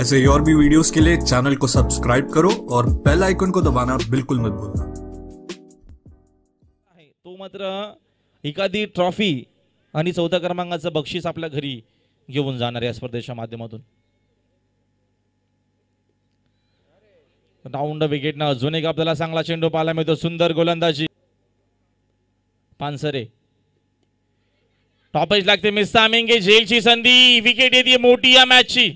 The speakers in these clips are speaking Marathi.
ऐसे और भी वीडियोस के लिए चैनल को सब्सक्राइब करो और बेल आइकन को दबाना बिल्कुल मत भूलना तो मात्र एखादी ट्रॉफी आणि चौथ्या क्रमांकाचं बक्षीस आपल्या घरी घेऊन जाणार या स्पर्धेच्या माध्यमातून राऊंड विकेटनं अजून एक आपल्याला चांगला चेंडू पाहायला मिळतो सुंदर गोलंदाजी पानसरे टॉपेज लागते मिस्ता मेंगे झेलची संधी विकेट येते मोठी या मॅचची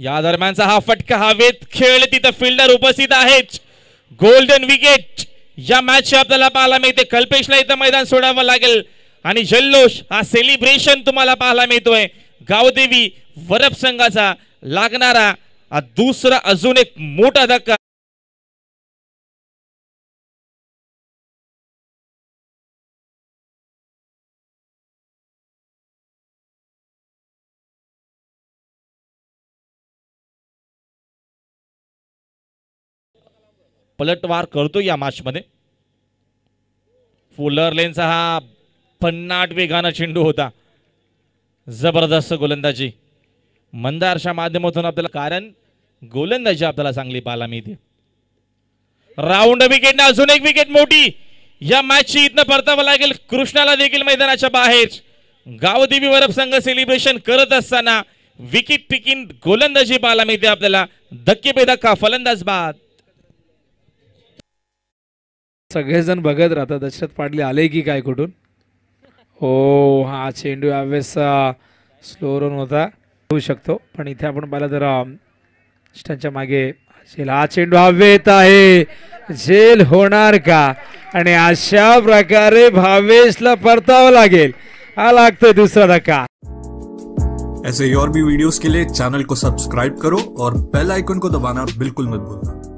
या दरम्यानचा हा फटका हा वेत खेळ तिथं फिल्डर उपस्थित आहेत गोल्डन विकेट या मॅच आपल्याला पाहायला मिळते कल्पेशला इथं मैदान सोडावं लागेल आणि जल्लोष हा सेलिब्रेशन तुम्हाला पाहायला मिळतोय गावदेवी वरप संघाचा लागणारा दुसरा अजून एक मोठा धक्का पलटवार करतो या मॅचमध्ये फुलर लेनचा हा पन्नाट वेगानं चेंडू होता जबरदस्त गोलंदाजी मंदारच्या माध्यमातून आपल्याला कारण गोलंदाजी आपल्याला चांगली पाहायला मिळते राऊंड विकेट अजून एक विकेट मोठी या मॅचची इथनं परतावं लागेल कृष्णाला देखील मैदानाच्या बाहेर गावदेवी वरफ संघ सेलिब्रेशन करत असताना विकेट पिकिंग गोलंदाजी पाहायला मिळते आपल्याला धक्के बेधक्का फलंदाज बाद सगळेजण बघत राहतात दशरथ पाटले आले की काय कुठून हो हा चेंडू यावेळेस स्लो रन होता होऊ शकतो पण इथे आपण पाहिलं तर त्यांच्या मागे झेल हा चेंडू हवेत आहे झेल होणार का आणि अशा प्रकारे भावेशला परतावं लागेल हा लागतोय दुसरा धक्का ऐसे और भी वीडियोस के लिए चैनल को सब्सक्राइब करो और बेल आइकन को दबाना बिल्कुल मत भूलना